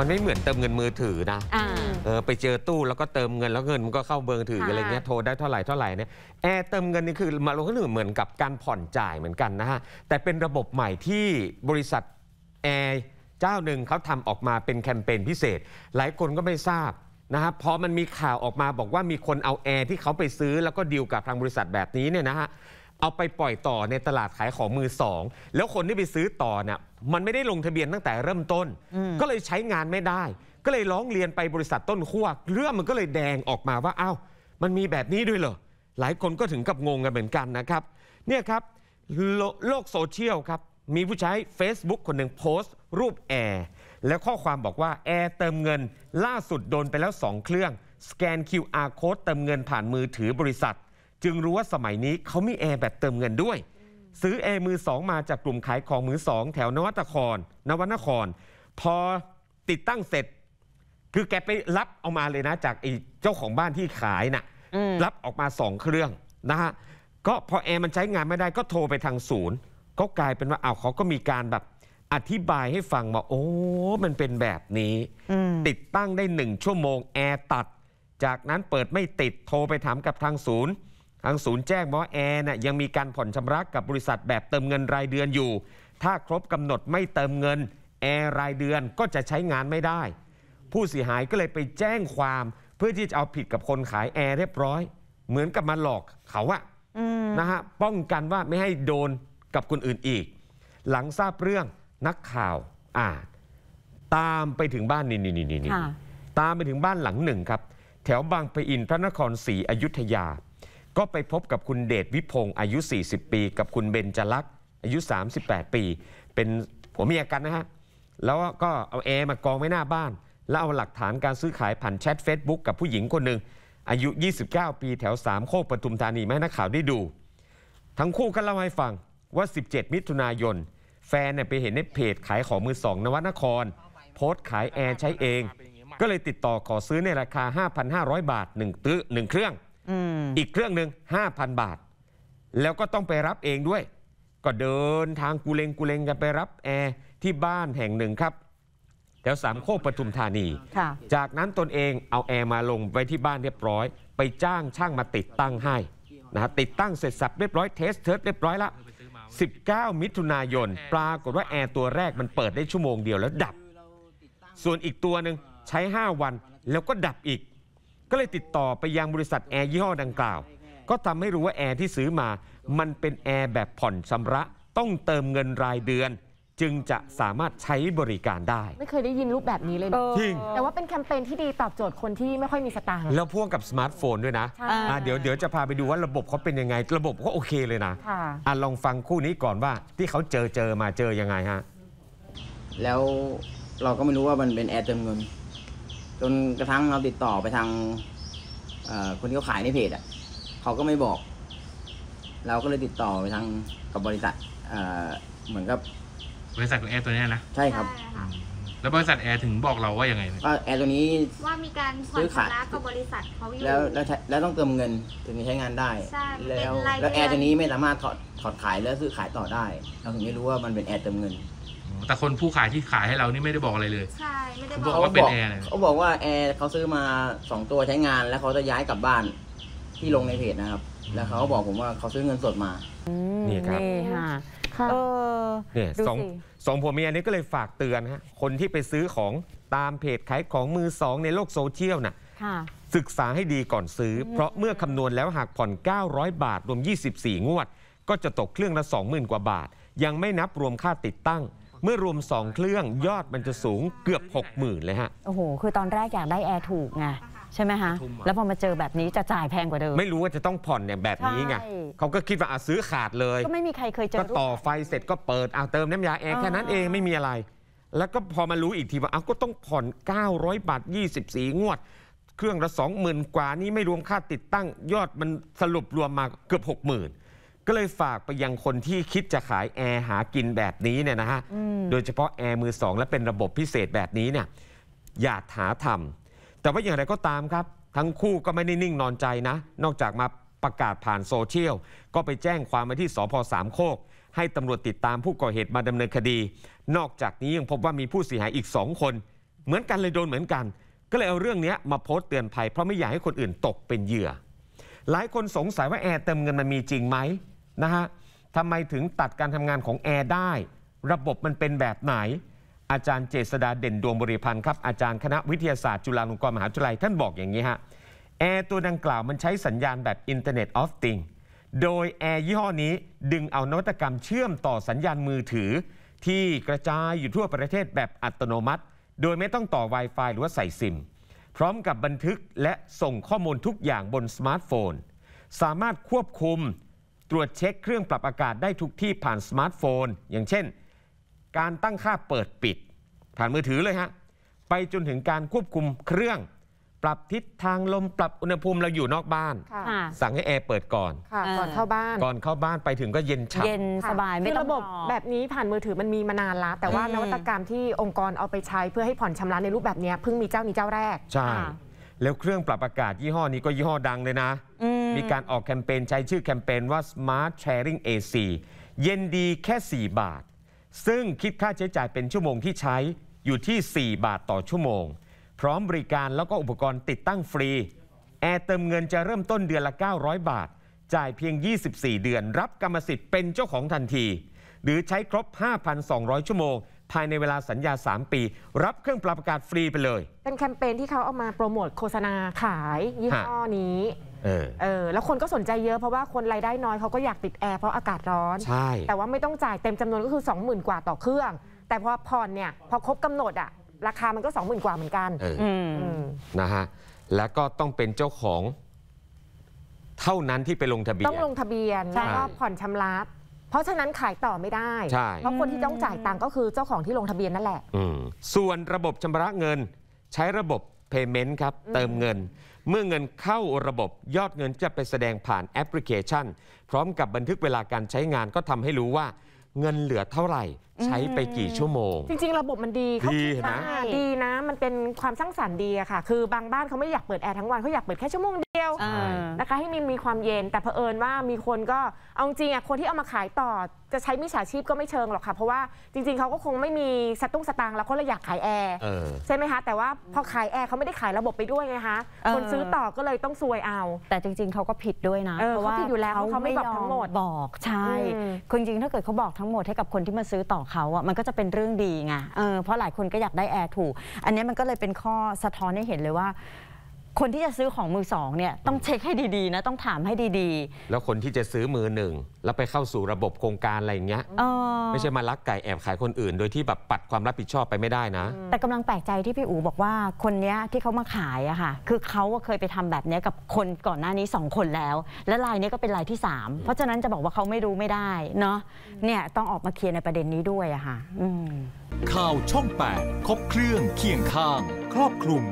มันไม่เหมือนเติมเงินมือถือนะ เออไปเจอตู้แล้วก็เติมเงินแล้วเงินมันก็เข้าเบอร์ถืออะไรเงี้ยโทรได้เท่าไหร่เท่าไหร่เนี่ยแอร์เติมเงินนี่คือมาลงก็เหมือนกับการผ่อนจ่ายเหมือนกันนะฮะแต่เป็นระบบใหม่ที่บริษัทแอร์เจ้าหนึ่งเขาทำออกมาเป็นแคมเปญพิเศษ หลายคนก็ไม่ทราบนะฮะพอมันมีข่าวออกมาบอกว่ามีคนเอาแอร์ที่เขาไปซื้อแล้วก็ดีลกับทางบริษัทแบบนี้เนี่ยนะฮะเอาไปปล่อยต่อในตลาดขายของมือสองแล้วคนที่ไปซื้อต่อเนี่ยมันไม่ได้ลงทะเบียนตั้งแต่เริ่มต้น ก็เลยใช้งานไม่ได้ ก็เลยร้องเรียนไปบริษัทต้นขั้วเรื่องมันก็เลยแดงออกมาว่าอ้าวมันมีแบบนี้ด้วยเหรอ หลายคนก็ถึงกับงงกันเหมือนกันนะครับเนี่ยครับ โลกโซเชียลครับ มีผู้ใช้ Facebook คนหนึ่งโพสต์ รูปแอร์แล้วข้อความบอกว่าแอร์เติมเงิน ล่าสุดโดนไปแล้ว 2 เครื่องสแกน QR code เติมเงินผ่านมือถือบริษัทจึงรู้ว่าสมัยนี้เขามีแอร์แบบเติมเงินด้วยซื้อแอร์มือสองมาจากกลุ่มขายของมือสองแถวนวัตคร นวนคร พอติดตั้งเสร็จ คือแกไปรับออกมาเลยนะ จากไอ้เจ้าของบ้านที่ขายนะ่ะรับออกมาสองเครื่องนะฮะก็พอแอร์มันใช้งานไม่ได้ก็โทรไปทางศูนย์ ก็กลายเป็นว่าเอาเขาก็มีการแบบอธิบายให้ฟังว่าโอ้ มันเป็นแบบนี้ ติดตั้งได้หนึ่งชั่วโมงแอร์ตัดจากนั้นเปิดไม่ติดโทรไปถามกับทางศูนย์ทางศูนย์แจ้งว่าแอร์นะยังมีการผ่อนชำระกับบริษัทแบบเติมเงินรายเดือนอยู่ ถ้าครบกำหนดไม่เติมเงิน แอร์รายเดือนก็จะใช้งานไม่ได้ ผู้เสียหายก็เลยไปแจ้งความเพื่อที่จะเอาผิดกับคนขายแอร์เรียบร้อย เหมือนกับมาหลอกเขาอะนะฮะป้องกันว่าไม่ให้โดนกับคนอื่นอีก หลังทราบเรื่องนักข่าวอ่าตามไปถึงบ้านนี่นี่นี่นี่ตามไปถึงบ้านหลังหนึ่งครับ แถวบางปะอินพระนครศรีอยุธยาก็ไปพบกับคุณเดชวิพงศ์อายุ 40 ปีกับคุณเบนจลักษ์อายุ 38 ปี เป็นผัวเมียกันนะฮะ แล้วก็เอาแอร์มากองไว้หน้าบ้าน แล้วเอาหลักฐานการซื้อขายผ่านแชท Facebook กับผู้หญิงคนหนึ่ง อายุ 29 ปีแถว 3 โคกปทุมธานีมหมนักข่าวได้ดู ทั้งคู่ก็เล่าให้ฟังว่า 17 มิถุนายน แฟนเนี่ยไปเห็นในเพจขายของมือสองนวัตนคร โพสต์ขายแอร์ใช้เองก็เลยติดต่อขอซื้อในราคา 5,500 บาท 1ตื้อ1เครื่องอีกเครื่องหนึ่ง5,000 บาท แล้วก็ต้องไปรับเองด้วย ก็เดินทางกุเลงกุเลงกันไปรับแอร์ที่บ้านแห่งหนึ่งครับ แถวสามโคกปทุมธานีจากนั้นตนเองเอาแอร์มาลงไว้ที่บ้านเรียบร้อยไปจ้างช่างมาติดตั้งให้นะฮะติดตั้งเสร็จสับเรียบร้อยเทสเทิร์ดเรียบร้อยละ19 มิถุนายนปรากฏว่าแอร์ตัวแรกมันเปิดได้ชั่วโมงเดียวแล้วดับส่วนอีกตัวหนึ่งใช้ 5 วันแล้วก็ดับอีกก็เลยติดต่อไปยังบริษัทแอร์ยี่ห้อดังกล่าวก็ทำให้รู้ว่าแอร์ที่ซื้อมา มันเป็นแอร์แบบผ่อนชำระ ต้องเติมเงินรายเดือน จึงจะสามารถใช้บริการได้ ไม่เคยได้ยินรูปแบบนี้เลยจริงแต่ว่าเป็น แคมเปญที่ดีตอบโจทย์คนที่ไม่ค่อยมีสตางค์แล้วพ่วงกับสมาร์ทโฟนด้วยนะเดี๋ยวเดี๋ยวจะพาไปดูว่าระบบเขาเป็นยังไงระบบก็โอเคเลยนะอ่ะลองฟังคู่นี้ก่อนว่าที่เขาเจอเจอมาเจอยังไงฮะแล้วเราก็ไม่รู้ว่ามันเป็นแอร์เติมเงินจนกระทั่งเราติดต่อไปทางคนที่เขาขายในเพจอ่ะเขาก็ไม่บอก เราก็เลยติดต่อไปทางกับบริษัทเหมือนกับบริษัทแอร์ตัวนี้นะ ใช่ครับ แล้วบริษัทแอร์ถึงบอกเราว่าอย่างไงก็แอร์ตัวนี้ ว่ามีการซื้อขายกับบริษัทเขาอยู่แล้วแล้วแล้วต้องเติมเงินถึงจะใช้งานได้ แล้วแล้วแอร์ตัวนี้ไม่สามารถถอดถอดขายแล้วซื้อขายต่อได้ เราถึงไม่รู้ว่ามันเป็นแอร์เติมเงินแต่คนผู้ขายที่ขายให้เรานี่ไม่ได้บอกอะไรเลยใช่ไม่ได้บอกว่าเป็นแอร์เลยเขาบอกว่าแอร์เขาซื้อมาสองตัวใช้งานแล้วเขาจะย้ายกลับบ้านที่ลงในเพจนะครับ แล้วเขาบอกผมว่าเขาซื้อเงินสดมานี่ครับ นี่ค่ะเออเนี่ยสองสองผัวเมียนี้ก็เลยฝากเตือนฮะคนที่ไปซื้อของตามเพจขาย ของมือสองในโลกโซเชียลน่ะ่ะศึกษาให้ดีก่อนซื้อเพราะเมื่อคำนวณแล้วหากผ่อน900บาท รวม 24 งวด ก็จะตกเครื่องละ20,000 กว่าบาท ยังไม่นับรวมค่าติดตั้งเมื่อรวม 2 เครื่องยอดมันจะสูงเกือบ 60,000 เลยฮะ โอ้โห คือตอนแรกอยากได้แอร์ถูกไงใช่ไหมคะแล้วพอมาเจอแบบนี้จะจ่ายแพงกว่าเดิม ไม่รู้ว่าจะต้องผ่อนเนี่ยแบบนี้ไงเขาก็คิดว่าอาซื้อขาดเลย ก็ไม่มีใครเคยเจอก็ต่อไฟเสร็จก็เปิดเอาเติมน้ำยาแอร์แค่นั้นเองไม่มีอะไร แล้วก็พอมารู้อีกทีว่าเอาก็ต้องผ่อน900บาท24 งวด เครื่องละ 20,000 กว่านี่ไม่รวมค่าติดตั้ง ยอดมันสรุปรวมมาเกือบ60,000ก็เลยฝากไปยังคนที่คิดจะขายแอร์หากินแบบนี้เนี่ยนะฮะ โดยเฉพาะแอร์มือสองและเป็นระบบพิเศษแบบนี้เนี่ยอย่าถาทำ แต่ว่าอย่างไรก็ตามครับ ทั้งคู่ก็ไม่ได้นิ่งนอนใจนะ นอกจากมาประกาศผ่านโซเชียลก็ไปแจ้งความว้ที่สพสามโคก ให้ตำรวจติดตามผู้ก่อเหตุมาดำเนินคดี นอกจากนี้ยังพบว่ามีผู้เสียหายอีกสองคน เหมือนกันเลยโดนเหมือนกัน ก็เลยเอาเรื่องนี้มาโพสต์เตือนภัยเพราะไม่อยากให้คนอื่นตกเป็นเหยื่อหลายคนสงสัยว่าแอร์เติมเงินมันมีจริงไหมนะฮะทำไมถึงตัดการทำงานของแอร์ได้ ระบบมันเป็นแบบไหน อาจารย์เจษดาเด่นดวงบริพันธ์ครับ อาจารย์คณะวิทยาศาสตร์จุฬาลงกรณ์มหาวิทยาลัยท่านบอกอย่างนี้ฮะ แอร์ตัวดังกล่าวมันใช้สัญญาณแบบอินเทอร์เน็ตออฟติงโดยแอร์ยี่ห้อนี้ดึงเอานวัตกรรมเชื่อมต่อสัญญาณมือถือ ที่กระจายอยู่ทั่วประเทศแบบอัตโนมัติ โดยไม่ต้องต่อ Wi-Fi หรือว่าใส่ซิมพร้อมกับบันทึกและส่งข้อมูลทุกอย่างบนสมาร์ทโฟน สามารถควบคุมตรวจเช็คเครื่องปรับอากาศได้ทุกที่ผ่านสมาร์ทโฟน อย่างเช่น การตั้งค่าเปิดปิด ผ่านมือถือเลยฮะไปจนถึงการควบคุมเครื่องปรับทิศทางลมปรับอุณหภูมิ เราอยู่นอกบ้าน สั่งให้แอร์เปิดก่อนก่อนเข้าบ้านก่อนเข้าบ้านไปถึงก็เย็นฉ่ำเย็นสบายไม่ต้องระบบ แบบนี้ผ่านมือถือมันมีมานานละแต่ว่านวัตกรรมที่องค์กรเอาไปใช้เพื่อให้ผ่อนชำระในรูปแบบนี้เพิ่งมีเจ้านี้เจ้าแรกใช่แล้วเครื่องปรับอากาศยี่ห้อนี้ก็ยี่ห้อดังเลยนะมีการออกแคมเปญใช้ชื่อแคมเปญว่า Smart Sharing AC เย็นดีแค่ 4 บาท ซึ่งคิดค่าใช้จ่ายเป็นชั่วโมงที่ใช้อยู่ที่ 4 บาทต่อชั่วโมงพร้อมบริการแล้วก็อุปกรณ์ติดตั้งฟรี แอร์เติมเงินจะเริ่มต้นเดือนละ 900 บาท จ่ายเพียง 24 เดือน รับกรรมสิทธิ์เป็นเจ้าของทันที หรือใช้ครบ 5,200 ชั่วโมง ภายในเวลาสัญญา 3 ปี รับเครื่องปรับอากาศฟรีไปเลย เป็นแคมเปญที่เขาเอามาโปรโมทโฆษณาขายยี่ห้อนี้เออเออแล้วคนก็สนใจเยอะเพราะว่าคนรายได้น้อยเขาก็อยากติดแอร์เพราะอากาศร้อนใช่แต่ว่าไม่ต้องจ่ายเต็มจำนวนก็คือ20,000กว่าต่อเครื่อง แต่พอผ่อนเนี่ยพอครบกำหนดอ่ะราคามันก็สองหมื่นกว่าเหมือนกันนะฮะแล้วก็ต้องเป็นเจ้าของเท่านั้นที่ไปลงทะเบียนต้องลงทะเบียนแล้วก็ผ่อนชำระ เพราะฉะนั้นขายต่อไม่ได้เพราะคนที่ต้องจ่ายตังค์ก็คือเจ้าของที่ลงทะเบียนนั่นแหละส่วนระบบชำระเงิน ใช้ระบบ Payment ครับเติมเงิน เมื่อเงินเข้าระบบยอดเงินจะไปแสดงผ่านแอปพลิเคชัน พร้อมกับบันทึกเวลาการใช้งาน ก็ทำให้รู้ว่าเงินเหลือเท่าไหร่ใช้ไปกี่ชั่วโมง จริง ๆระบบมันดีเขาดีนะดีนะ มันเป็นความสร้างสรรค์ดีอะค่ะคือบางบ้านเขาไม่อยากเปิดแอร์ทั้งวันเขาอยากเปิดแค่ชั่วโมงเดียวนะคะ ให้มีมีความเย็น แต่เผอิญว่ามีคนก็เอาจริงอะคนที่เอามาขายต่อจะใช้มิจฉาชีพก็ไม่เชิงหรอกค่ะเพราะว่าจริง ๆเขาก็คงไม่มีสตุ้งสตางค์แล้วเขาเลยอยากขายแอร์ใช่ไหมคะแต่ว่าพอขายแอร์เขาไม่ได้ขายระบบไปด้วยไงคะคนซื้อต่อก็เลยต้องซวยเอา แต่จริง ๆเขาก็ผิดด้วยนะเพราะว่าเขาผิดอยู่แล้วเขาไม่บอกทั้งหมดบอกใช่จริงๆถ้าเกิดเขาบอกทั้งหมดให้กับคนที่มาซื้อต่อเขาอ่ะมันก็จะเป็นเรื่องดีไงเออเพราะหลายคนก็อยากได้แอร์ถูก อันนี้มันก็เลยเป็นข้อสะท้อนให้เห็นเลยว่าคนที่จะซื้อของมือสองเนี่ยต้องเช็คให้ดีๆ นะต้องถามให้ดี ๆ แล้วคนที่จะซื้อมือหนึ่งแล้วไปเข้าสู่ระบบโครงการอะไรอย่างเงี้ยไม่ใช่มาลักไก่แอบขายคนอื่น โดยที่แบบปัดความรับผิดชอบไปไม่ได้นะ แต่กำลังแปลกใจที่พี่อู๋บอกว่าคนเนี้ยที่เขามาขายอะค่ะคือเขาเคยไปทำแบบเนี้ยกับคนก่อนหน้านี้ 2 คนแล้ว และรายนี้ก็เป็นรายที่ 3 เพราะฉะนั้นจะบอกว่าเขาไม่รู้ไม่ได้เนาะเนี่ยต้องออกมาเคลียร์ในประเด็นนี้ด้วยอะค่ะข่าวช่อง8ครบเครื่องเคียงข้างครอบคลุม